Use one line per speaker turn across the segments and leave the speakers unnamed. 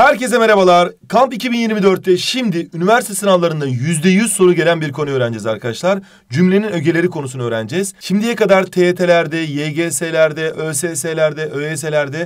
Herkese merhabalar. Kamp 2024'te şimdi üniversite sınavlarında yüzde yüz soru gelen bir konu öğreneceğiz arkadaşlar. Cümlenin ögeleri konusunu öğreneceğiz. Şimdiye kadar TYT'lerde, e YGS'lerde, ÖSS'lerde, ÖYS'lerde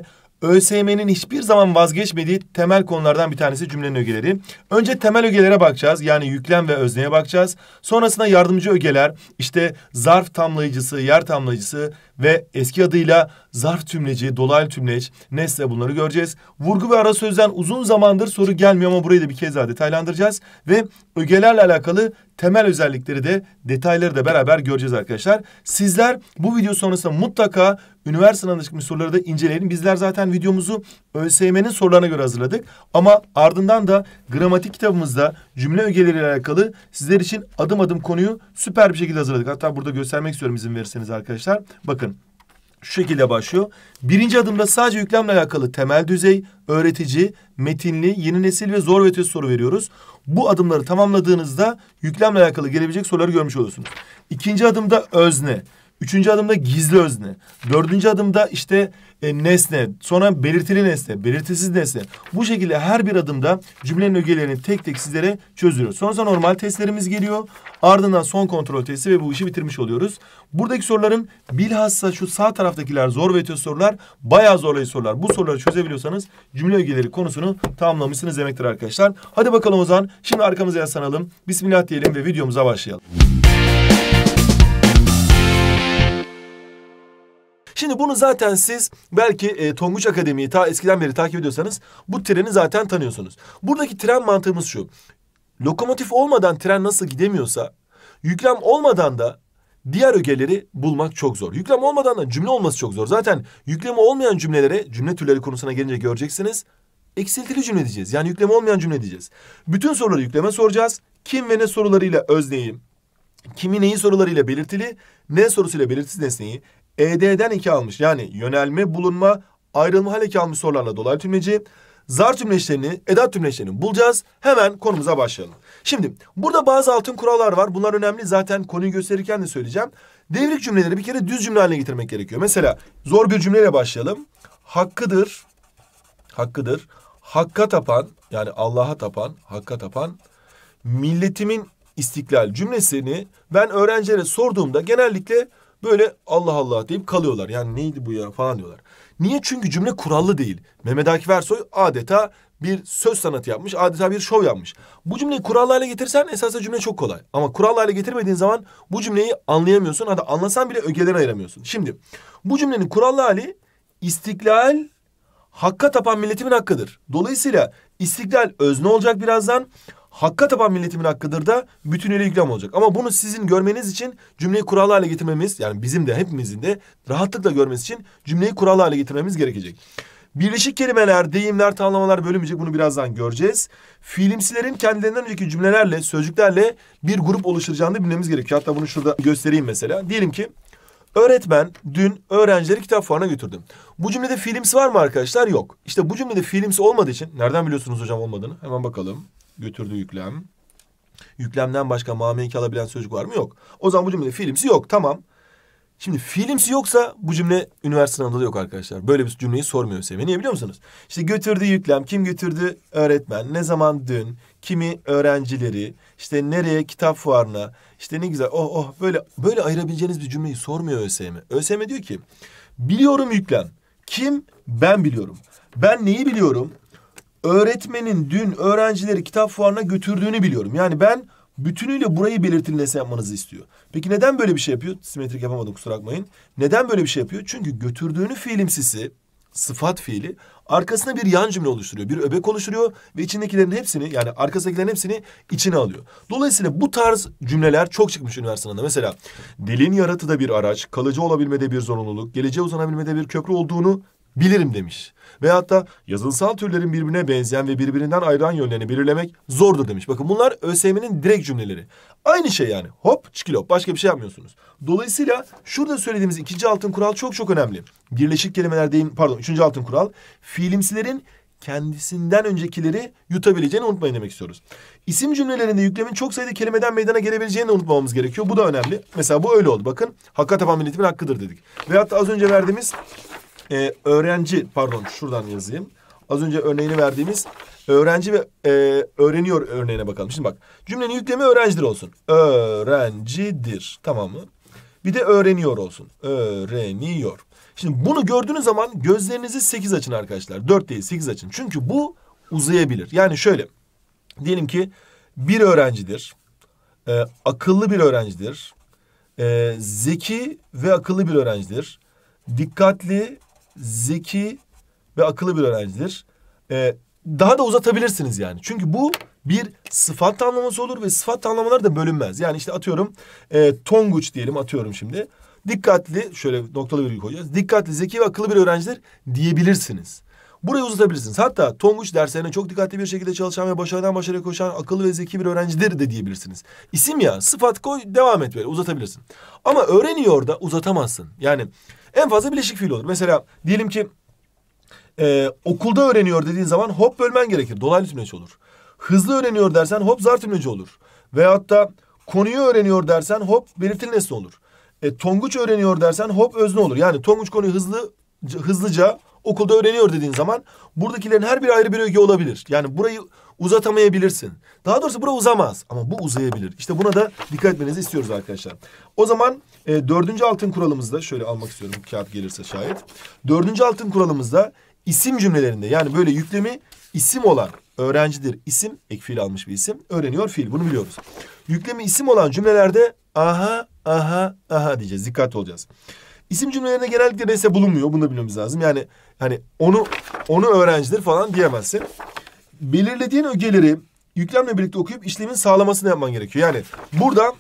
e ÖSYM'nin hiçbir zaman vazgeçmediği temel konulardan bir tanesi cümlenin ögeleri. Önce temel ögelere bakacağız. Yani yüklem ve özneye bakacağız. Sonrasında yardımcı ögeler, işte zarf tamlayıcısı, yer tamlayıcısı ve eski adıyla zarf tümleci, dolaylı tümleç, nesne bunları göreceğiz. Vurgu ve ara sözden uzun zamandır soru gelmiyor ama burayı da bir kez daha detaylandıracağız. Ve ögelerle alakalı temel özellikleri de detayları da beraber göreceğiz arkadaşlar. Sizler bu video sonrasında mutlaka üniversite sınavına soruları da inceleyin. Bizler zaten videomuzu ÖSYM'nin sorularına göre hazırladık. Ama ardından da gramatik kitabımızda cümle ögeleriyle alakalı sizler için adım adım konuyu süper bir şekilde hazırladık. Hatta burada göstermek istiyorum izin verirseniz arkadaşlar. Bakın şu şekilde başlıyor. Birinci adımda sadece yüklemle alakalı temel düzey, öğretici, metinli, yeni nesil ve zor ve soru veriyoruz. Bu adımları tamamladığınızda yüklemle alakalı gelebilecek soruları görmüş olursunuz. İkinci adımda özne. Üçüncü adımda gizli özne. Dördüncü adımda işte e, nesne. Sonra belirtili nesne, belirtisiz nesne. Bu şekilde her bir adımda cümlenin ögelerini tek tek sizlere çözüyoruz. Sonra normal testlerimiz geliyor. Ardından son kontrol testi ve bu işi bitirmiş oluyoruz. Buradaki soruların bilhassa şu sağ taraftakiler zor ve test sorular bayağı zorlayıcı sorular. Bu soruları çözebiliyorsanız cümle ögeleri konusunu tamamlamışsınız demektir arkadaşlar. Hadi bakalım o zaman şimdi arkamıza yaslanalım. Bismillah diyelim ve videomuza başlayalım. Şimdi bunu zaten siz belki e, Tonguç Akademi'yi ta eskiden beri takip ediyorsanız bu treni zaten tanıyorsunuz. Buradaki tren mantığımız şu. Lokomotif olmadan tren nasıl gidemiyorsa yüklem olmadan da diğer ögeleri bulmak çok zor. Yüklem olmadan da cümle olması çok zor. Zaten yüklemi olmayan cümlelere cümle türleri konusuna gelince göreceksiniz. Eksiltili cümle diyeceğiz. Yani yükleme olmayan cümle diyeceğiz. Bütün soruları yükleme soracağız. Kim ve ne sorularıyla özneyi, kimi neyi sorularıyla belirtili, ne sorusuyla belirtisiz nesneyi, ED'den iki almış. Yani yönelme, bulunma, ayrılma hal almış sorularla dolaylı tümleci. Zar tümleçlerini, edat tümleçlerini bulacağız. Hemen konumuza başlayalım. Şimdi burada bazı altın kurallar var. Bunlar önemli. Zaten konuyu gösterirken de söyleyeceğim. Devrik cümleleri bir kere düz cümle haline getirmek gerekiyor. Mesela zor bir cümleyle başlayalım. Hakkıdır, hakkıdır. Hakka tapan, yani Allah'a tapan, hakka tapan milletimin istiklal cümlesini ben öğrencilere sorduğumda genellikle Böyle Allah Allah deyip kalıyorlar. Yani neydi bu ya falan diyorlar. Niye? Çünkü cümle kurallı değil. Mehmet Akif Ersoy adeta bir söz sanatı yapmış, adeta bir şov yapmış. Bu cümleyi kurallı hale getirsen esasında cümle çok kolay. Ama kurallı hale getirmediğin zaman bu cümleyi anlayamıyorsun. Hatta anlasan bile ögeleri ayıramıyorsun. Şimdi bu cümlenin kurallı hali istiklal hakka tapan milletimin hakkıdır. Dolayısıyla istiklal özne olacak birazdan hakka taban milletimin hakkıdır da bütünüyle yüklem olacak. Ama bunu sizin görmeniz için cümleyi kurallı hale getirmemiz yani bizim de hepimizin de rahatlıkla görmesi için cümleyi kurallı hale getirmemiz gerekecek. Birleşik kelimeler, deyimler, tanımlamalar bölünmeyecek bunu birazdan göreceğiz. Fiilimsilerin kendilerinden önceki cümlelerle, sözcüklerle bir grup oluşturacağını da bilmemiz gerekiyor. Hatta bunu şurada göstereyim mesela. Diyelim ki Öğretmen dün öğrencileri kitap fuarına götürdüm. Bu cümlede fiilimsi var mı arkadaşlar? Yok. İşte bu cümlede fiilimsi olmadığı için nereden biliyorsunuz hocam olmadığını? Hemen bakalım götürdü yüklem. Yüklemden başka mamenki alabilen sözcük var mı? Yok. O zaman bu cümlede fiilimsi yok. Tamam. Şimdi fiilimsi yoksa bu cümle üniversite sınavında da yok arkadaşlar. Böyle bir cümleyi sormuyor ÖSYM. Niye biliyor musunuz? İşte götürdü yüklem, kim götürdü öğretmen, ne zaman dün, kimi öğrencileri, İşte nereye kitap fuarına, İşte ne güzel oh oh böyle böyle ayırabileceğiniz bir cümleyi sormuyor ÖSYM. ÖSYM diyor ki biliyorum yüklem. Kim? Ben biliyorum. Ben neyi biliyorum? öğretmenin dün öğrencileri kitap fuarına götürdüğünü biliyorum. Yani ben bütünüyle burayı belirtilmesi yapmanızı istiyor. Peki neden böyle bir şey yapıyor? Simetrik yapamadım kusura bakmayın. Neden böyle bir şey yapıyor? Çünkü götürdüğünü fiilimsisi sıfat fiili arkasına bir yan cümle oluşturuyor. Bir öbek oluşturuyor ve içindekilerin hepsini yani arkasındakilerin hepsini içine alıyor. Dolayısıyla bu tarz cümleler çok çıkmış üniversitede. Mesela dilin yaratıda bir araç, kalıcı olabilmede bir zorunluluk, geleceğe uzanabilmede bir köprü olduğunu bilirim demiş. Ve hatta yazılsal türlerin birbirine benzeyen ve birbirinden ayıran yönlerini belirlemek zordu demiş. Bakın bunlar ÖSYM'nin direkt cümleleri. Aynı şey yani hop çikilop başka bir şey yapmıyorsunuz. Dolayısıyla şurada söylediğimiz ikinci altın kural çok çok önemli. Birleşik kelimeler deyim pardon üçüncü altın kural fiilimsilerin kendisinden öncekileri yutabileceğini unutmayın demek istiyoruz. İsim cümlelerinde yüklemin çok sayıda kelimeden meydana gelebileceğini de unutmamamız gerekiyor. Bu da önemli. Mesela bu öyle oldu. Bakın hakka tapan milletimin hakkıdır dedik. Ve da az önce verdiğimiz e, öğrenci pardon şuradan yazayım. Az önce örneğini verdiğimiz öğrenci ve e, öğreniyor örneğine bakalım. Şimdi bak cümlenin yüklemi öğrencidir olsun. Öğrencidir tamam mı? Bir de öğreniyor olsun. Öğreniyor. Şimdi bunu gördüğünüz zaman gözlerinizi sekiz açın arkadaşlar. dört değil sekiz açın. Çünkü bu uzayabilir. Yani şöyle diyelim ki bir öğrencidir. E, akıllı bir öğrencidir. E, zeki ve akıllı bir öğrencidir. Dikkatli zeki ve akıllı bir öğrencidir. Ee, daha da uzatabilirsiniz yani. Çünkü bu bir sıfat tanımlaması olur ve sıfat tanımlamaları da bölünmez. Yani işte atıyorum e, Tonguç diyelim atıyorum şimdi. Dikkatli şöyle noktalı virgül koyacağız. Dikkatli, zeki ve akıllı bir öğrencidir diyebilirsiniz. Burayı uzatabilirsiniz. Hatta Tonguç derslerine çok dikkatli bir şekilde çalışan ve başarıdan başarıya koşan akıllı ve zeki bir öğrencidir de diyebilirsiniz. İsim ya sıfat koy devam et böyle uzatabilirsin. Ama öğreniyor da uzatamazsın. Yani en fazla bileşik fiil olur. Mesela diyelim ki e, okulda öğreniyor dediğin zaman hop bölmen gerekir. Dolaylı tümleci olur. Hızlı öğreniyor dersen hop zar tümleci olur. Veyahut da konuyu öğreniyor dersen hop belirtili nesne olur. E, tonguç öğreniyor dersen hop özne olur. Yani tonguç konuyu hızlı hızlıca okulda öğreniyor dediğin zaman buradakilerin her biri ayrı bir öge olabilir. Yani burayı uzatamayabilirsin. Daha doğrusu bura uzamaz ama bu uzayabilir. İşte buna da dikkat etmenizi istiyoruz arkadaşlar. O zaman e, dördüncü altın kuralımızda şöyle almak istiyorum kağıt gelirse şayet. Dördüncü altın kuralımızda isim cümlelerinde yani böyle yüklemi isim olan öğrencidir isim ek fiil almış bir isim öğreniyor fiil bunu biliyoruz. Yüklemi isim olan cümlelerde aha aha aha diyeceğiz dikkat olacağız. İsim cümlelerinde genellikle neyse bulunmuyor. Bunu da bilmemiz lazım. Yani hani onu onu öğrencidir falan diyemezsin belirlediğin ögeleri yüklemle birlikte okuyup işlemin sağlamasını yapman gerekiyor. Yani burada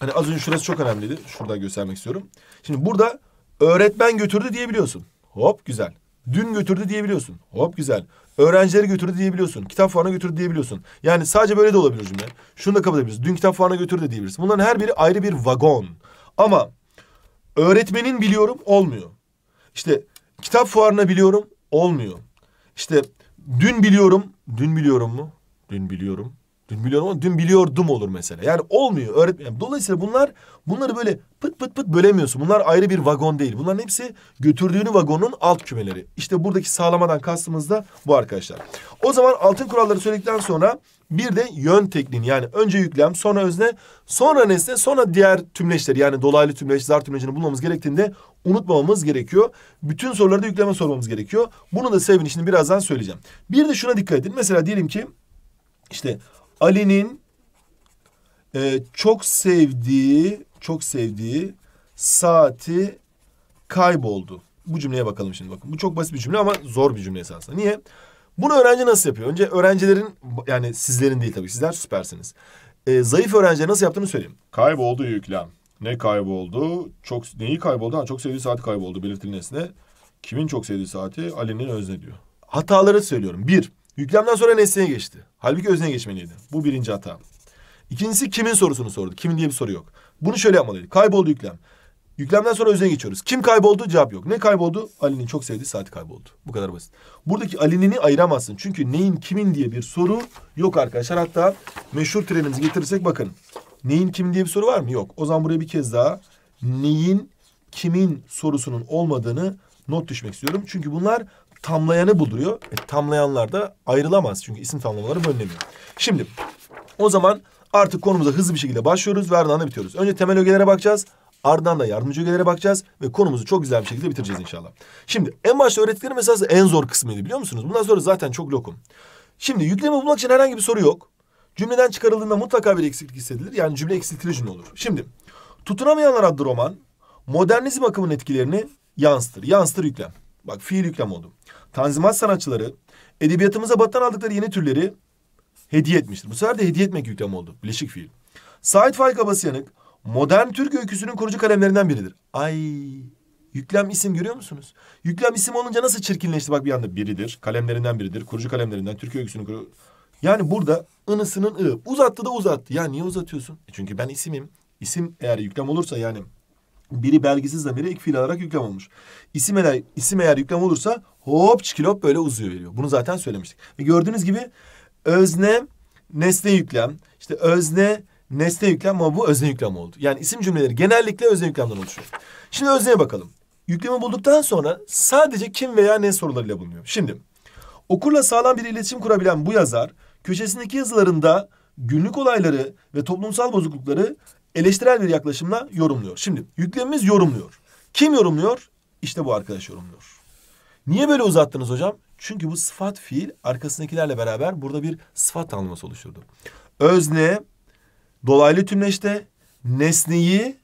hani az önce şurası çok önemliydi. şurada göstermek istiyorum. Şimdi burada öğretmen götürdü diyebiliyorsun. Hop güzel. Dün götürdü diyebiliyorsun. Hop güzel. Öğrencileri götürdü diyebiliyorsun. Kitap fuarına götürdü diyebiliyorsun. Yani sadece böyle de olabilir cümle. Şunu da kabul edebiliriz, Dün kitap fuarına götürdü de diyebiliriz. Bunların her biri ayrı bir vagon. Ama öğretmenin biliyorum olmuyor. İşte kitap fuarına biliyorum olmuyor. İşte dün biliyorum Dün biliyorum mu? Dün biliyorum. Dün biliyorum ama dün biliyordum olur mesela. Yani olmuyor öğretmen. Dolayısıyla bunlar bunları böyle pıt pıt pıt bölemiyorsun. Bunlar ayrı bir vagon değil. Bunların hepsi götürdüğünü vagonun alt kümeleri. İşte buradaki sağlamadan kastımız da bu arkadaşlar. O zaman altın kuralları söyledikten sonra bir de yön tekniğini yani önce yüklem, sonra özne, sonra nesne, sonra diğer tümleçleri yani dolaylı tümleç, zar tümlecini bulmamız gerektiğinde unutmamamız gerekiyor. Bütün sorularda yükleme sormamız gerekiyor. Bunun da sebebini şimdi birazdan söyleyeceğim. Bir de şuna dikkat edin. Mesela diyelim ki işte Ali'nin e, çok sevdiği, çok sevdiği saati kayboldu. Bu cümleye bakalım şimdi bakın. Bu çok basit bir cümle ama zor bir cümle esasında. Niye? Bunu öğrenci nasıl yapıyor? Önce öğrencilerin yani sizlerin değil tabii sizler süpersiniz. Ee, zayıf öğrenci nasıl yaptığını söyleyeyim. Kayboldu yüklem. Ne kayboldu? Çok neyi kayboldu? Ha, çok sevdiği saat kayboldu belirtilen nesne. Kimin çok sevdiği saati? Ali'nin özne diyor. Hataları söylüyorum. Bir, yüklemden sonra nesneye geçti. Halbuki özneye geçmeliydi. Bu birinci hata. İkincisi kimin sorusunu sordu. Kimin diye bir soru yok. Bunu şöyle yapmalıydı. Kayboldu yüklem. Yüklemden sonra özne geçiyoruz. Kim kayboldu? Cevap yok. Ne kayboldu? Ali'nin çok sevdiği saati kayboldu. Bu kadar basit. Buradaki Ali'nini ayıramazsın. Çünkü neyin kimin diye bir soru yok arkadaşlar. Hatta meşhur trenimizi getirirsek bakın. Neyin kimin diye bir soru var mı? Yok. O zaman buraya bir kez daha neyin kimin sorusunun olmadığını not düşmek istiyorum. Çünkü bunlar tamlayanı bulduruyor. E, tamlayanlar da ayrılamaz. Çünkü isim tamlamaları bölünemiyor. Şimdi o zaman artık konumuza hızlı bir şekilde başlıyoruz ve ardından bitiyoruz. Önce temel ögelere bakacağız. Ardından da yardımcı ögelere bakacağız ve konumuzu çok güzel bir şekilde bitireceğiz inşallah. Şimdi en başta öğrettiklerim esas en zor kısmıydı biliyor musunuz? Bundan sonra zaten çok lokum. Şimdi yükleme bulmak için herhangi bir soru yok. Cümleden çıkarıldığında mutlaka bir eksiklik hissedilir. Yani cümle eksiltili cümle olur. Şimdi tutunamayanlar adlı roman modernizm akımının etkilerini yansıtır. Yansıtır yüklem. Bak fiil yüklem oldu. Tanzimat sanatçıları edebiyatımıza battan aldıkları yeni türleri hediye etmiştir. Bu sefer de hediye etmek yüklem oldu. Bileşik fiil. Sait Faik Abasyanık modern Türk öyküsünün kurucu kalemlerinden biridir. Ay yüklem isim görüyor musunuz? Yüklem isim olunca nasıl çirkinleşti bak bir anda biridir. Kalemlerinden biridir. Kurucu kalemlerinden Türk öyküsünün kurucu. Yani burada ınısının ı. Uzattı da uzattı. Ya niye uzatıyorsun? E çünkü ben isimim. İsim eğer yüklem olursa yani biri belgisiz zamiri ilk fiil olarak yüklem olmuş. İsim eğer, isim eğer yüklem olursa hop çikilop böyle uzuyor veriyor. Bunu zaten söylemiştik. Ve gördüğünüz gibi özne nesne yüklem. İşte özne nesne yüklem ama bu özne yüklem oldu. Yani isim cümleleri genellikle özne yüklemden oluşuyor. Şimdi özneye bakalım. Yüklemi bulduktan sonra sadece kim veya ne sorularıyla bulunuyor. Şimdi okurla sağlam bir iletişim kurabilen bu yazar köşesindeki yazılarında günlük olayları ve toplumsal bozuklukları eleştirel bir yaklaşımla yorumluyor. Şimdi yüklemimiz yorumluyor. Kim yorumluyor? İşte bu arkadaş yorumluyor. Niye böyle uzattınız hocam? Çünkü bu sıfat fiil arkasındakilerle beraber burada bir sıfat tanımlaması oluşturdu. Özne dolaylı tümleşte nesneyi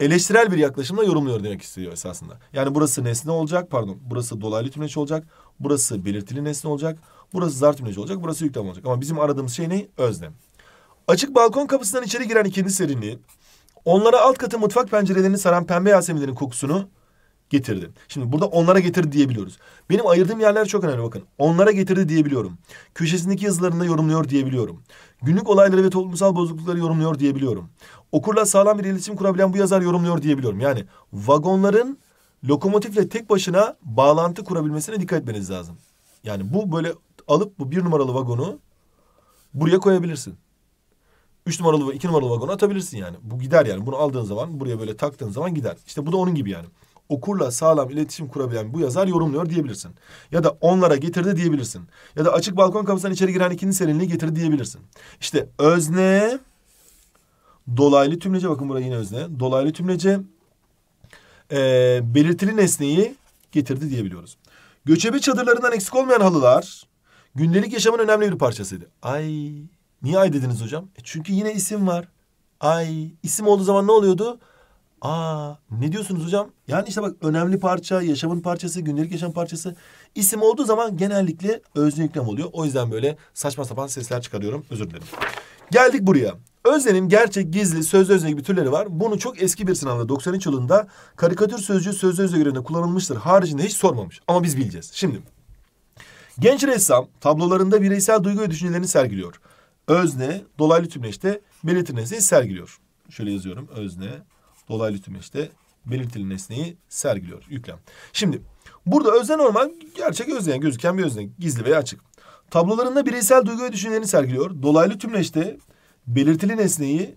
eleştirel bir yaklaşımla yorumluyor demek istiyor esasında. Yani burası nesne olacak, pardon, burası dolaylı tümleç olacak, burası belirtili nesne olacak, burası zar tümleç olacak, burası yüklem olacak. Ama bizim aradığımız şey ne? Özlem. Açık balkon kapısından içeri giren ikinci serinliğin, onlara alt katı mutfak pencerelerini saran pembe yaseminlerin kokusunu getirdi. Şimdi burada onlara getirdi diyebiliyoruz. Benim ayırdığım yerler çok önemli bakın. Onlara getirdi diyebiliyorum. Köşesindeki yazılarında yorumluyor diyebiliyorum. Günlük olayları ve toplumsal bozuklukları yorumluyor diyebiliyorum. Okurla sağlam bir iletişim kurabilen bu yazar yorumluyor diyebiliyorum. Yani vagonların lokomotifle tek başına bağlantı kurabilmesine dikkat etmeniz lazım. Yani bu böyle alıp bu bir numaralı vagonu buraya koyabilirsin. Üç numaralı ve iki numaralı vagonu atabilirsin yani. Bu gider yani. Bunu aldığın zaman buraya böyle taktığın zaman gider. İşte bu da onun gibi yani okurla sağlam iletişim kurabilen bu yazar yorumluyor diyebilirsin. Ya da onlara getirdi diyebilirsin. Ya da açık balkon kapısından içeri giren ikinci serinliği getirdi diyebilirsin. İşte özne, dolaylı tümlece bakın buraya yine özne. Dolaylı tümlece e, belirtili nesneyi getirdi diyebiliyoruz. Göçebe çadırlarından eksik olmayan halılar gündelik yaşamın önemli bir parçasıydı. Ay niye ay dediniz hocam? E çünkü yine isim var. Ay isim olduğu zaman ne oluyordu? Aa ne diyorsunuz hocam? Yani işte bak önemli parça, yaşamın parçası, gündelik yaşam parçası. İsim olduğu zaman genellikle özne yüklem oluyor. O yüzden böyle saçma sapan sesler çıkarıyorum. Özür dilerim. Geldik buraya. Öznenin gerçek, gizli, sözlü özne gibi türleri var. Bunu çok eski bir sınavda 93 yılında karikatür sözcüğü sözlü özne görevinde kullanılmıştır. Haricinde hiç sormamış. Ama biz bileceğiz. Şimdi genç ressam tablolarında bireysel duygu ve düşüncelerini sergiliyor. Özne dolaylı tümleşte belirtilmesini sergiliyor. Şöyle yazıyorum. Özne dolaylı tümeçte belirtili nesneyi sergiliyor yüklem. Şimdi burada özne normal gerçek özne gözüken bir özne gizli veya açık. Tablolarında bireysel duygu ve düşüncelerini sergiliyor. Dolaylı tümleşte belirtili nesneyi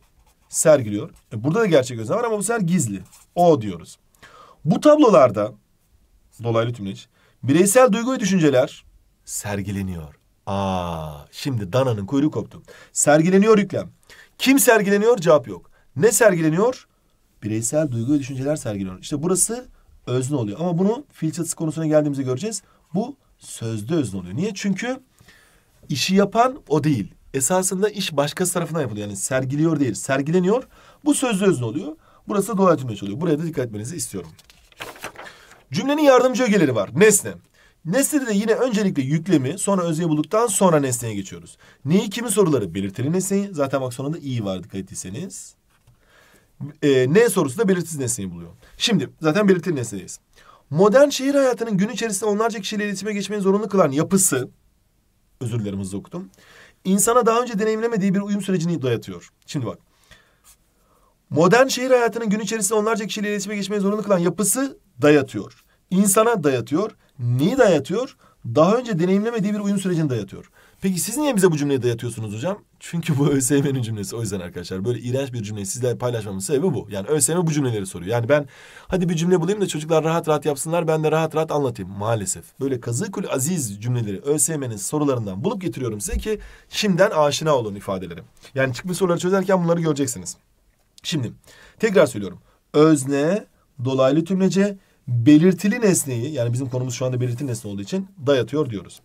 sergiliyor. E burada da gerçek özne var ama bu sefer gizli. O diyoruz. Bu tablolarda dolaylı tümleş bireysel duygu ve düşünceler sergileniyor. Aa, şimdi dananın kuyruğu koptu. Sergileniyor yüklem. Kim sergileniyor? Cevap yok. Ne sergileniyor? bireysel duygu ve düşünceler sergiliyor. İşte burası özne oluyor. Ama bunu fiil konusuna geldiğimizde göreceğiz. Bu sözde özne oluyor. Niye? Çünkü işi yapan o değil. Esasında iş başkası tarafından yapılıyor. Yani sergiliyor değil, sergileniyor. Bu sözde özne oluyor. Burası da doğal cümle oluyor. Buraya da dikkat etmenizi istiyorum. Cümlenin yardımcı ögeleri var. Nesne. Nesnede de yine öncelikle yüklemi sonra özneyi bulduktan sonra nesneye geçiyoruz. Neyi kimi soruları belirtili nesneyi. Zaten bak sonunda iyi var dikkat etseniz e, ee, ne sorusu da belirsiz nesneyi buluyor. Şimdi zaten belirtili nesnedeyiz. Modern şehir hayatının gün içerisinde onlarca kişiyle iletişime geçmeyi zorunlu kılan yapısı... Özür dilerim hızlı okudum. İnsana daha önce deneyimlemediği bir uyum sürecini dayatıyor. Şimdi bak. Modern şehir hayatının gün içerisinde onlarca kişiyle iletişime geçmeyi zorunlu kılan yapısı dayatıyor. İnsana dayatıyor. Neyi dayatıyor? Daha önce deneyimlemediği bir uyum sürecini dayatıyor. Peki siz niye bize bu cümleyi dayatıyorsunuz hocam? Çünkü bu ÖSYM'nin cümlesi. O yüzden arkadaşlar böyle iğrenç bir cümleyi sizlerle paylaşmamın sebebi bu. Yani ÖSYM bu cümleleri soruyor. Yani ben hadi bir cümle bulayım da çocuklar rahat rahat yapsınlar ben de rahat rahat anlatayım. Maalesef böyle kazıkül aziz cümleleri ÖSYM'nin sorularından bulup getiriyorum size ki şimdiden aşina olun ifadelerim. Yani çıkmış soruları çözerken bunları göreceksiniz. Şimdi tekrar söylüyorum. Özne, dolaylı tümlece, belirtili nesneyi yani bizim konumuz şu anda belirtili nesne olduğu için dayatıyor diyoruz.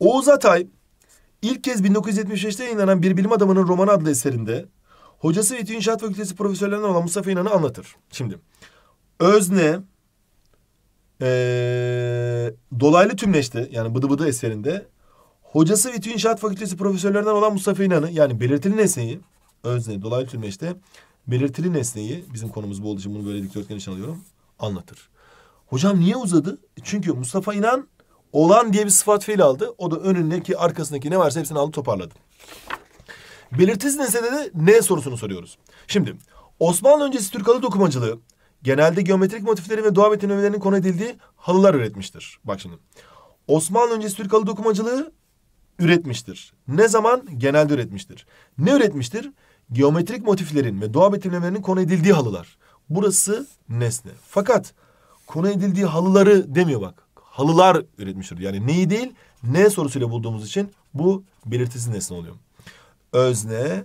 Oğuz Atay İlk kez 1975'te yayınlanan Bir Bilim Adamının Romanı adlı eserinde hocası ve İnşaat Fakültesi profesörlerinden olan Mustafa İnan'ı anlatır. Şimdi özne ee, dolaylı tümleşti yani Bıdı Bıdı eserinde hocası ve İnşaat Fakültesi profesörlerinden olan Mustafa İnan'ı yani belirtili nesneyi özne dolaylı tümleşte belirtili nesneyi bizim konumuz bu olduğu için bunu böyle dikdörtgen için alıyorum anlatır. Hocam niye uzadı? Çünkü Mustafa İnan Olan diye bir sıfat fiil aldı. O da önündeki arkasındaki ne varsa hepsini aldı toparladı. Belirtisiz nesnede de ne sorusunu soruyoruz. Şimdi Osmanlı öncesi Türk halı dokumacılığı genelde geometrik motiflerin ve doğa betimlemelerinin konu edildiği halılar üretmiştir. Bak şimdi. Osmanlı öncesi Türk halı dokumacılığı üretmiştir. Ne zaman? Genelde üretmiştir. Ne üretmiştir? Geometrik motiflerin ve doğa betimlemelerinin konu edildiği halılar. Burası nesne. Fakat konu edildiği halıları demiyor bak halılar üretmiştir. Yani neyi değil ne sorusuyla bulduğumuz için bu belirtisiz nesne oluyor. Özne,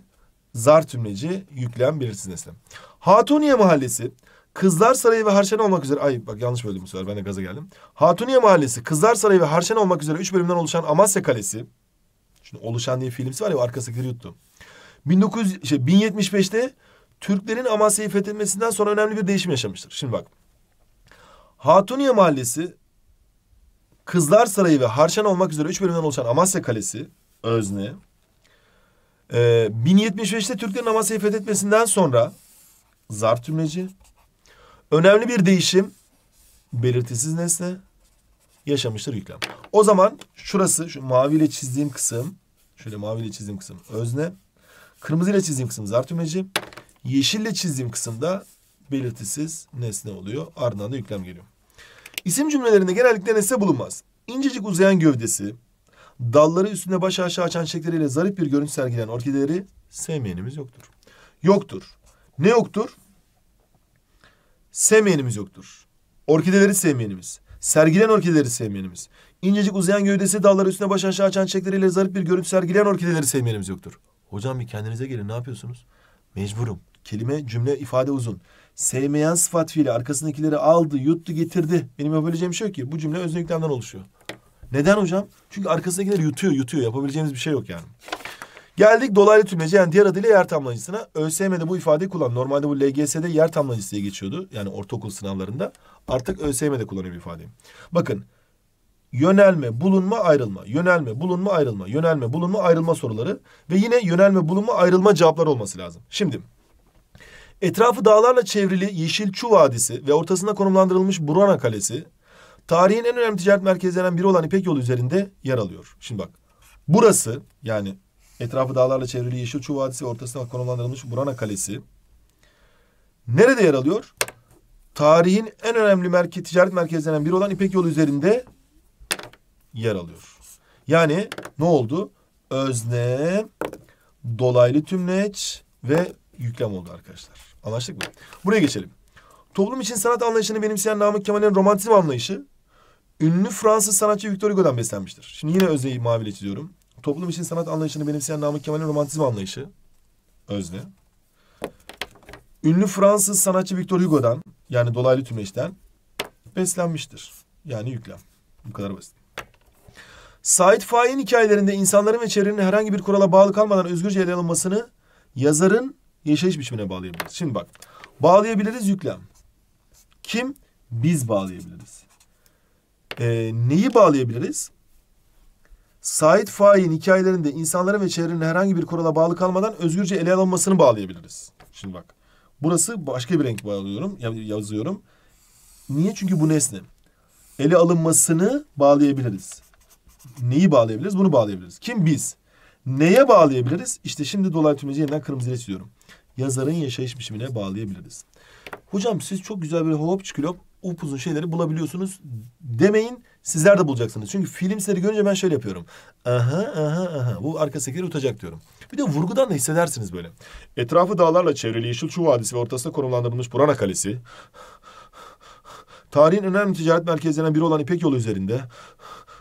zar tümleci, yüklem belirtisiz nesne. Hatuniye Mahallesi, Kızlar Sarayı ve Harşen olmak üzere... Ay bak yanlış söyledim bu sefer ben de gaza geldim. Hatuniye Mahallesi, Kızlar Sarayı ve Harşen olmak üzere üç bölümden oluşan Amasya Kalesi... Şimdi oluşan diye filmsi var ya arkasındakileri yuttu. 1900, şey, 1075'te Türklerin Amasya'yı fethetmesinden sonra önemli bir değişim yaşamıştır. Şimdi bak. Hatuniye Mahallesi Kızlar Sarayı ve Harşan olmak üzere üç bölümden oluşan Amasya Kalesi, Özne. Ee, 1075'te Türklerin Amasya'yı fethetmesinden sonra zarf tümleci. Önemli bir değişim belirtisiz nesne yaşamıştır yüklem. O zaman şurası şu maviyle çizdiğim kısım şöyle maviyle çizdiğim kısım özne. Kırmızıyla çizdiğim kısım zarf tümleci. Yeşille çizdiğim kısımda belirtisiz nesne oluyor. Ardından da yüklem geliyor. İsim cümlelerinde genellikle nesne bulunmaz. İncecik uzayan gövdesi, dalları üstüne baş aşağı açan çiçekleriyle zarif bir görüntü sergilen orkideleri sevmeyenimiz yoktur. Yoktur. Ne yoktur? Sevmeyenimiz yoktur. Orkideleri sevmeyenimiz. Sergilen orkideleri sevmeyenimiz. İncecik uzayan gövdesi dalları üstüne baş aşağı açan çiçekleriyle zarif bir görüntü sergilen orkideleri sevmeyenimiz yoktur. Hocam bir kendinize gelin ne yapıyorsunuz? Mecburum. Kelime, cümle, ifade uzun. Sevmeyen sıfat fiili arkasındakileri aldı, yuttu, getirdi. Benim yapabileceğim şey yok ki. Bu cümle özne yüklemden oluşuyor. Neden hocam? Çünkü arkasındakileri yutuyor, yutuyor. Yapabileceğimiz bir şey yok yani. Geldik dolaylı tümleci yani diğer adıyla yer tamlayıcısına. ÖSYM'de bu ifadeyi kullan. Normalde bu LGS'de yer tamlayıcısı diye geçiyordu. Yani ortaokul sınavlarında. Artık ÖSYM'de kullanıyor ifadeyi. Bakın yönelme, bulunma, ayrılma. Yönelme, bulunma, ayrılma. Yönelme, bulunma, ayrılma soruları. Ve yine yönelme, bulunma, ayrılma cevapları olması lazım. Şimdi Etrafı dağlarla çevrili yeşil çu Vadisi ve ortasında konumlandırılmış Burana Kalesi tarihin en önemli ticaret merkezlerinden biri olan İpek Yolu üzerinde yer alıyor. Şimdi bak burası yani etrafı dağlarla çevrili yeşil çu Vadisi ve ortasında konumlandırılmış Burana Kalesi nerede yer alıyor? Tarihin en önemli merke, ticaret merkezlerinden biri olan İpek Yolu üzerinde yer alıyor. Yani ne oldu? Özne, dolaylı tümleç ve yüklem oldu arkadaşlar. Anlaştık mı? Buraya geçelim. Toplum için sanat anlayışını benimseyen Namık Kemal'in romantizm anlayışı ünlü Fransız sanatçı Victor Hugo'dan beslenmiştir. Şimdi yine özneyi maviyle çiziyorum. Toplum için sanat anlayışını benimseyen Namık Kemal'in romantizm anlayışı özne. Ünlü Fransız sanatçı Victor Hugo'dan yani dolaylı tümeçten beslenmiştir. Yani yüklem. Bu kadar basit. Sait Faik'in hikayelerinde insanların ve çevrenin herhangi bir kurala bağlı kalmadan özgürce ele alınmasını yazarın yaşayış biçimine bağlayabiliriz. Şimdi bak. Bağlayabiliriz yüklem. Kim? Biz bağlayabiliriz. Ee, neyi bağlayabiliriz? Said Faik'in hikayelerinde insanların ve çevrenin herhangi bir kurala bağlı kalmadan özgürce ele alınmasını bağlayabiliriz. Şimdi bak. Burası başka bir renk bağlıyorum, yazıyorum. Niye? Çünkü bu nesne. Ele alınmasını bağlayabiliriz. Neyi bağlayabiliriz? Bunu bağlayabiliriz. Kim? Biz. Neye bağlayabiliriz? İşte şimdi dolar tümleci yeniden kırmızıya çiziyorum. Yazarın yaşayış biçimine bağlayabiliriz. Hocam siz çok güzel bir hop çikilop upuzun şeyleri bulabiliyorsunuz demeyin. Sizler de bulacaksınız. Çünkü filmleri görünce ben şöyle yapıyorum. Aha aha aha bu arkasındakileri utacak diyorum. Bir de vurgudan da hissedersiniz böyle. Etrafı dağlarla çevrili Yeşilçu Vadisi ve ortasında konumlandırılmış Burana Kalesi. Tarihin önemli ticaret merkezlerinden biri olan İpek Yolu üzerinde.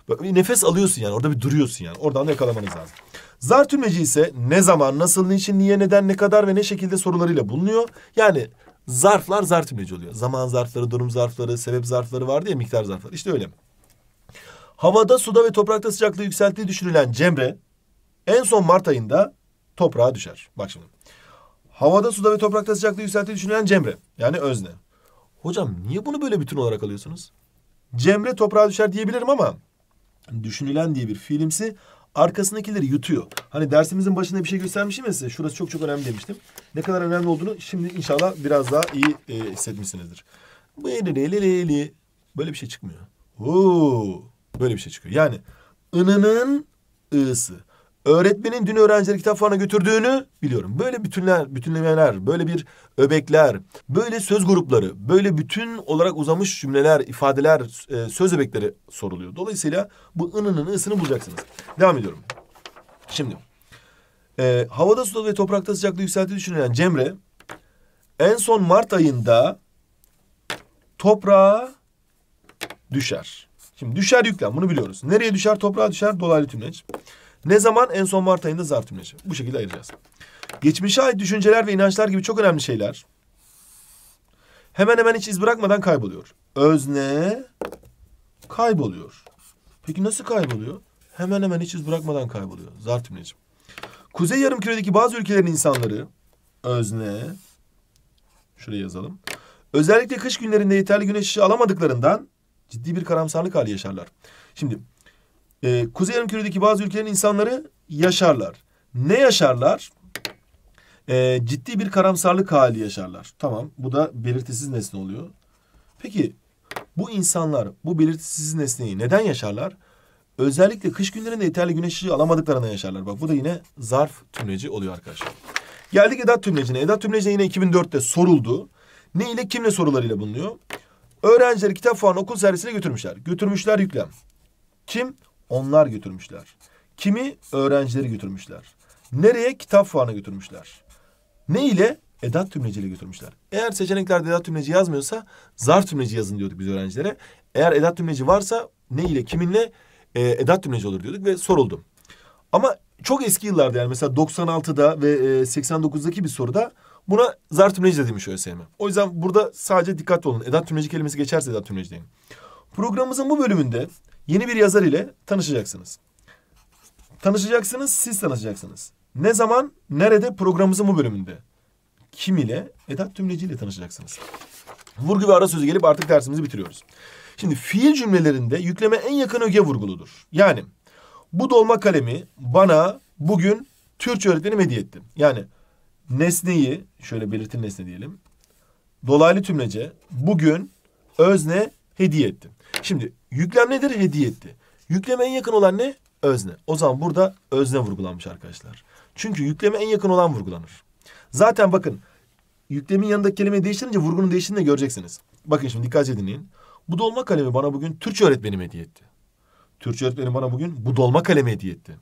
Bak bir nefes alıyorsun yani orada bir duruyorsun yani. Oradan da yakalamanız lazım. Zar tümleci ise ne zaman, nasıl, niçin, niye, neden, ne kadar ve ne şekilde sorularıyla bulunuyor. Yani zarflar zar tümleci oluyor. Zaman zarfları, durum zarfları, sebep zarfları var diye miktar zarfları. İşte öyle. Havada, suda ve toprakta sıcaklığı yükselttiği düşünülen cemre en son Mart ayında toprağa düşer. Bak şimdi. Havada, suda ve toprakta sıcaklığı yükselttiği düşünülen cemre. Yani özne. Hocam niye bunu böyle bütün olarak alıyorsunuz? Cemre toprağa düşer diyebilirim ama düşünülen diye bir fiilimsi arkasındakileri yutuyor. Hani dersimizin başında bir şey göstermişim ya size. Şurası çok çok önemli demiştim. Ne kadar önemli olduğunu şimdi inşallah biraz daha iyi e, hissetmişsinizdir. Böyle bir şey çıkmıyor. Oo, böyle bir şey çıkıyor. Yani ınının ı'sı öğretmenin dün öğrencileri kitaplarına götürdüğünü biliyorum. Böyle bütünler, bütünlemeler, böyle bir öbekler, böyle söz grupları, böyle bütün olarak uzamış cümleler, ifadeler, e, söz öbekleri soruluyor. Dolayısıyla bu ınının ısını bulacaksınız. Devam ediyorum. Şimdi e, havada suda ve toprakta sıcaklığı yükselti düşünülen Cemre en son Mart ayında toprağa düşer. Şimdi düşer yüklen bunu biliyoruz. Nereye düşer? Toprağa düşer dolaylı tümleç. Ne zaman? En son Mart ayında zar Bu şekilde ayıracağız. Geçmişe ait düşünceler ve inançlar gibi çok önemli şeyler hemen hemen hiç iz bırakmadan kayboluyor. Özne kayboluyor. Peki nasıl kayboluyor? Hemen hemen hiç iz bırakmadan kayboluyor. Zar Kuzey yarımküredeki bazı ülkelerin insanları özne şuraya yazalım. Özellikle kış günlerinde yeterli güneş ışığı alamadıklarından ciddi bir karamsarlık hali yaşarlar. Şimdi e, Kuzey Yarımküre'deki bazı ülkelerin insanları yaşarlar. Ne yaşarlar? E, ciddi bir karamsarlık hali yaşarlar. Tamam bu da belirtisiz nesne oluyor. Peki bu insanlar bu belirtisiz nesneyi neden yaşarlar? Özellikle kış günlerinde yeterli güneş ışığı alamadıklarına yaşarlar. Bak bu da yine zarf tümleci oluyor arkadaşlar. Geldik Edat tümlecine. Edat tümlecine yine 2004'te soruldu. Ne ile kimle sorularıyla bulunuyor? Öğrencileri kitap fuarına okul servisine götürmüşler. Götürmüşler yüklem. Kim? Onlar götürmüşler. Kimi öğrencileri götürmüşler. Nereye? Kitap fuarına götürmüşler. Ne ile? Edat tümleciyle götürmüşler. Eğer seçeneklerde edat tümleci yazmıyorsa zarf tümleci yazın diyorduk biz öğrencilere. Eğer edat tümleci varsa ne ile kiminle e, edat tümleci olur diyorduk ve soruldu. Ama çok eski yıllarda yani mesela 96'da ve e, 89'daki bir soruda buna zar tümleci de demiş ÖSYM. O yüzden burada sadece dikkat olun. Edat tümleci kelimesi geçerse edat tümleci deyin. Programımızın bu bölümünde Yeni bir yazar ile tanışacaksınız. Tanışacaksınız, siz tanışacaksınız. Ne zaman, nerede programımızın bu bölümünde. Kim ile? Edat Tümleci ile tanışacaksınız. Vurgu ve ara sözü gelip artık dersimizi bitiriyoruz. Şimdi fiil cümlelerinde yükleme en yakın öge vurguludur. Yani bu dolma kalemi bana bugün Türkçe öğretmenim hediye etti. Yani nesneyi şöyle belirtin nesne diyelim. Dolaylı tümlece bugün özne hediye etti. Şimdi Yüklem nedir? Hediye etti. Yükleme en yakın olan ne? Özne. O zaman burada özne vurgulanmış arkadaşlar. Çünkü yükleme en yakın olan vurgulanır. Zaten bakın yüklemin yanındaki kelimeyi değiştirince vurgunun değiştiğini de göreceksiniz. Bakın şimdi dikkat dinleyin. Bu dolma kalemi bana bugün Türkçe öğretmenim hediye etti. Türkçe öğretmenim bana bugün bu dolma kalemi hediye etti.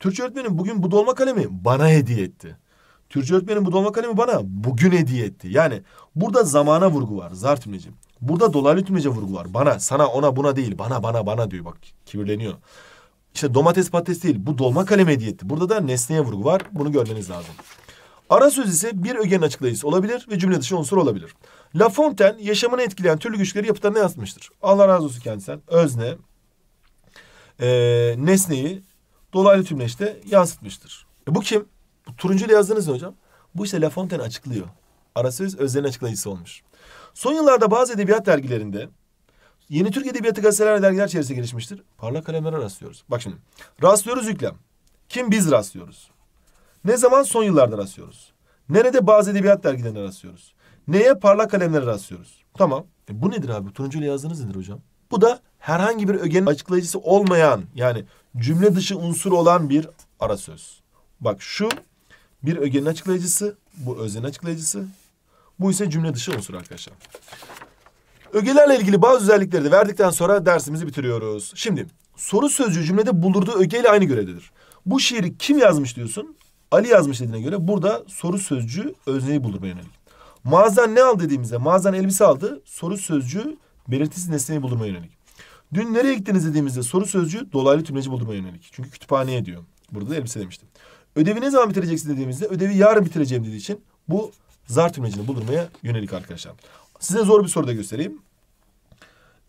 Türkçe öğretmenim bugün bu dolma kalemi bana hediye etti. Türkçe öğretmenim bu dolma kalemi bana bugün hediye etti. Yani burada zamana vurgu var zar tümlecim. Burada dolaylı tümlece vurgu var. Bana, sana, ona, buna değil. Bana, bana, bana diyor bak. Kibirleniyor. İşte domates patates değil. Bu dolma kalemi hediye etti. Burada da nesneye vurgu var. Bunu görmeniz lazım. Ara söz ise bir ögenin açıklayıcısı olabilir ve cümle dışı unsur olabilir. La Fontaine yaşamını etkileyen türlü güçleri yapıtlarına yazmıştır. Allah razı olsun kendisinden. Özne, e, nesneyi dolaylı tümleçte yansıtmıştır. E bu kim? Bu turuncu turuncuyla yazdınız mı hocam? Bu işte La Fontaine açıklıyor. Arasöz özlerin açıklayıcısı olmuş. Son yıllarda bazı edebiyat dergilerinde yeni Türk Edebiyatı gazeteler ve dergiler içerisinde gelişmiştir. Parlak kalemlere rastlıyoruz. Bak şimdi. Rastlıyoruz yüklem. Kim biz rastlıyoruz. Ne zaman son yıllarda rastlıyoruz. Nerede bazı edebiyat dergilerine rastlıyoruz. Neye parlak kalemlere rastlıyoruz. Tamam. E bu nedir abi? turuncu Turuncuyla yazdığınız nedir hocam? Bu da herhangi bir ögenin açıklayıcısı olmayan yani cümle dışı unsur olan bir ara söz Bak şu bir ögenin açıklayıcısı, bu öznenin açıklayıcısı. Bu ise cümle dışı unsur arkadaşlar. Ögelerle ilgili bazı özellikleri de verdikten sonra dersimizi bitiriyoruz. Şimdi soru sözcüğü cümlede bulunduğu ögeyle aynı görevdedir. Bu şiiri kim yazmış diyorsun? Ali yazmış dediğine göre burada soru sözcüğü özneyi bulur yönelik. Mağazadan ne al dediğimizde mağazadan elbise aldı. Soru sözcüğü belirtisiz nesneyi bulmaya yönelik. Dün nereye gittiniz dediğimizde soru sözcüğü dolaylı tümleci bulmaya yönelik. Çünkü kütüphaneye diyor. Burada da elbise demiştim. Ödevi ne zaman bitireceksin dediğimizde ödevi yarın bitireceğim dediği için bu zar tümlecini bulunmaya yönelik arkadaşlar. Size zor bir soru da göstereyim.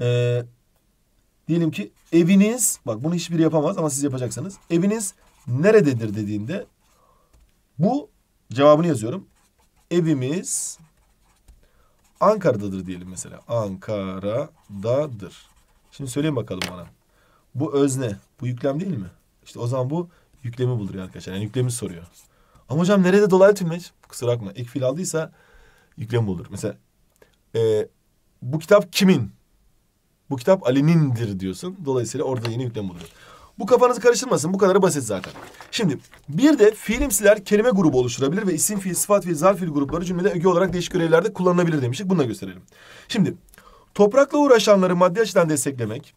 Ee, diyelim ki eviniz bak bunu hiçbir yapamaz ama siz yapacaksınız. Eviniz nerededir dediğinde bu cevabını yazıyorum. Evimiz Ankara'dadır diyelim mesela. Ankara'dadır. Şimdi söyleyin bakalım bana. Bu özne, bu yüklem değil mi? İşte o zaman bu yüklemi bulduruyor arkadaşlar. Yani yüklemi soruyor. Ama hocam nerede dolaylı tümleç? Kusura bakma. Ek fil aldıysa yüklemi buldur. Mesela e, bu kitap kimin? Bu kitap Ali'nindir diyorsun. Dolayısıyla orada yeni yüklem oluyor. Bu kafanızı karıştırmasın. Bu kadarı basit zaten. Şimdi bir de fiilimsiler kelime grubu oluşturabilir ve isim fiil, sıfat fiil, zarf fiil grupları cümlede öge olarak değişik görevlerde kullanılabilir demiştik. Bunu da gösterelim. Şimdi toprakla uğraşanları maddi açıdan desteklemek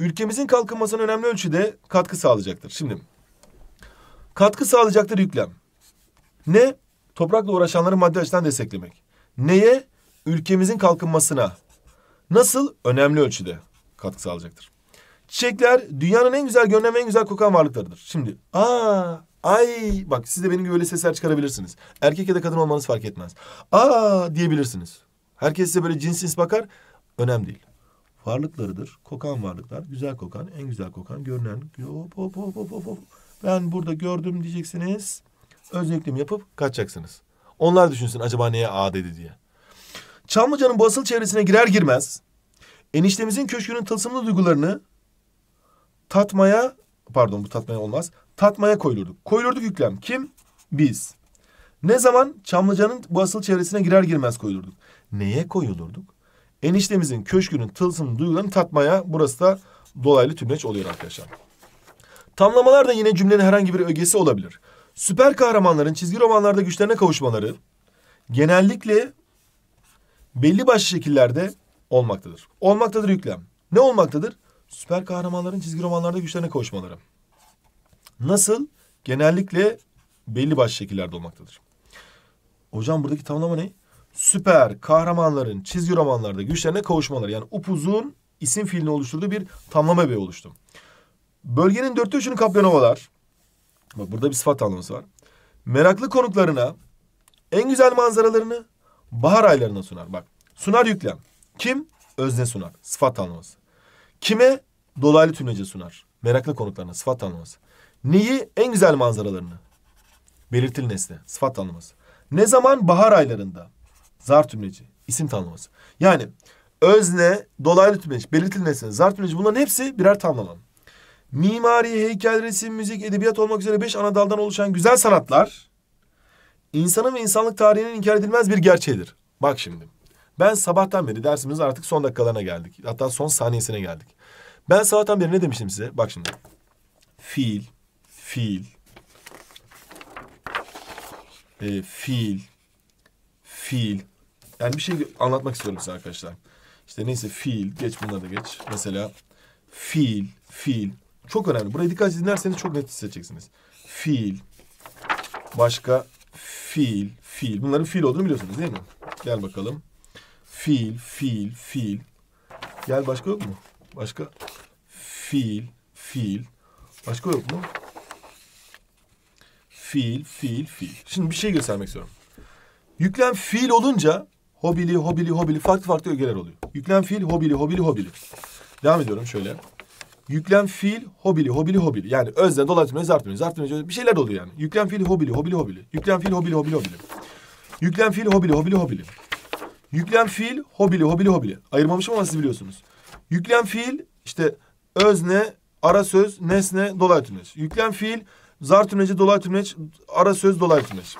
ülkemizin kalkınmasına önemli ölçüde katkı sağlayacaktır. Şimdi Katkı sağlayacaktır yüklem. Ne? Toprakla uğraşanları maddi açıdan desteklemek. Neye? Ülkemizin kalkınmasına. Nasıl? Önemli ölçüde katkı sağlayacaktır. Çiçekler dünyanın en güzel görünen en güzel kokan varlıklarıdır. Şimdi aa ay bak siz de benim gibi böyle sesler çıkarabilirsiniz. Erkek ya da kadın olmanız fark etmez. Aa diyebilirsiniz. Herkes size böyle cins cins bakar. Önemli değil. Varlıklarıdır. Kokan varlıklar. Güzel kokan, en güzel kokan, görünen. Hop hop hop hop hop. Ben burada gördüm diyeceksiniz. Öz yüklem yapıp kaçacaksınız. Onlar düşünsün acaba neye A dedi diye. Çamlıca'nın bu asıl çevresine girer girmez eniştemizin köşkünün tılsımlı duygularını tatmaya pardon bu tatmaya olmaz. Tatmaya koyulurduk. Koyulurduk yüklem. Kim? Biz. Ne zaman? Çamlıca'nın bu asıl çevresine girer girmez koyulurduk. Neye koyulurduk? Eniştemizin köşkünün tılsımlı duygularını tatmaya burası da dolaylı tümleç oluyor arkadaşlar. Tamlamalar da yine cümlenin herhangi bir ögesi olabilir. Süper kahramanların çizgi romanlarda güçlerine kavuşmaları genellikle belli başlı şekillerde olmaktadır. Olmaktadır yüklem. Ne olmaktadır? Süper kahramanların çizgi romanlarda güçlerine kavuşmaları. Nasıl? Genellikle belli başlı şekillerde olmaktadır. Hocam buradaki tamlama ne? Süper kahramanların çizgi romanlarda güçlerine kavuşmaları. Yani upuzun isim fiilini oluşturduğu bir tamlama beyi oluştu. Bölgenin dörtte üçünü kaplayan ovalar. Bak burada bir sıfat tanımlısı var. Meraklı konuklarına en güzel manzaralarını bahar aylarına sunar. Bak sunar yüklem. Kim? Özne sunar. Sıfat tanımlısı. Kime? Dolaylı tümlece sunar. Meraklı konuklarına sıfat tanımlısı. Neyi? En güzel manzaralarını. Belirtili nesne. Sıfat tanımlısı. Ne zaman? Bahar aylarında. Zar tümleci. İsim tanımlaması. Yani özne, dolaylı tümleci, belirtili nesne, zar tümleci bunların hepsi birer tanım Mimari, heykel, resim, müzik, edebiyat olmak üzere beş ana daldan oluşan güzel sanatlar... ...insanın ve insanlık tarihinin inkar edilmez bir gerçeğidir. Bak şimdi. Ben sabahtan beri dersimizin artık son dakikalarına geldik. Hatta son saniyesine geldik. Ben sabahtan beri ne demiştim size? Bak şimdi. Fiil, fiil, e, fiil, fiil. Yani bir şey anlatmak istiyorum size arkadaşlar. İşte neyse fiil, geç bunları da geç. Mesela fiil, fiil. Çok önemli. Burayı dikkat dinlerseniz çok net hissedeceksiniz. Fiil, başka fiil, fiil. Bunların fiil olduğunu biliyorsunuz değil mi? Gel bakalım. Fiil, fiil, fiil. Gel başka yok mu? Başka fiil, fiil. Başka yok mu? Fiil, fiil, fiil. Şimdi bir şey göstermek istiyorum. Yüklem fiil olunca hobili, hobili, hobili farklı farklı ögeler oluyor. Yüklem fiil, hobili, hobili, hobili. Devam ediyorum şöyle. Yüklem fiil hobili hobili hobili. Yani özden dolayısıyla öz artırmıyor. Bir şeyler oluyor yani. Yüklem fiil hobili hobili hobili. Yüklem fiil hobili hobili hobili. Yüklem fiil hobili hobili hobili. Yüklem fiil hobili hobili hobili. Ayırmamışım ama siz biliyorsunuz. Yüklem fiil işte özne, ara söz, nesne, dolaylı tümleç. Yüklem fiil zar tümleci, dolaylı tümleç, ara söz, dolaylı tümleç.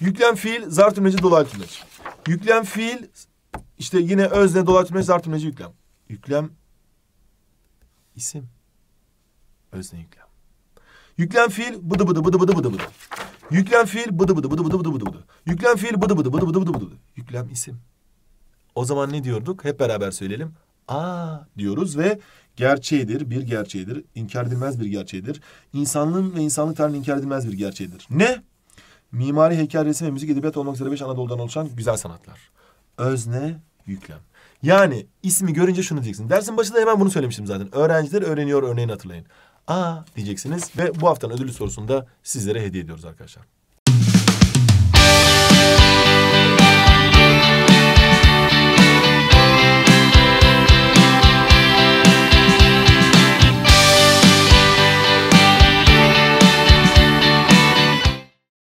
Yüklem fiil zar tümleci, dolaylı tümleç. Yüklem fiil işte yine özne, dolaylı tümleç, zar tümleci yüklem. Yüklem İsim. Özne yüklem. Yüklem fiil bıdı bıdı bıdı bıdı bıdı bıdı. Yüklem fiil bıdı bıdı bıdı bıdı bıdı bıdı bıdı. Yüklem fiil bıdı bıdı bıdı bıdı bıdı bıdı. Yüklem isim. O zaman ne diyorduk? Hep beraber söyleyelim. Aa diyoruz ve gerçeğidir, bir gerçeğidir, inkar edilmez bir gerçeğidir. İnsanlığın ve insanlık tarihinin inkar edilmez bir gerçeğidir. Ne? Mimari, heykel, resim ve müzik edebiyat olmak üzere beş Anadolu'dan oluşan güzel sanatlar. Özne, yüklem. Yani ismi görünce şunu diyeceksin. Dersin başında hemen bunu söylemiştim zaten. Öğrenciler öğreniyor örneğini hatırlayın. Aa diyeceksiniz ve bu haftanın ödüllü sorusunu da sizlere hediye ediyoruz arkadaşlar.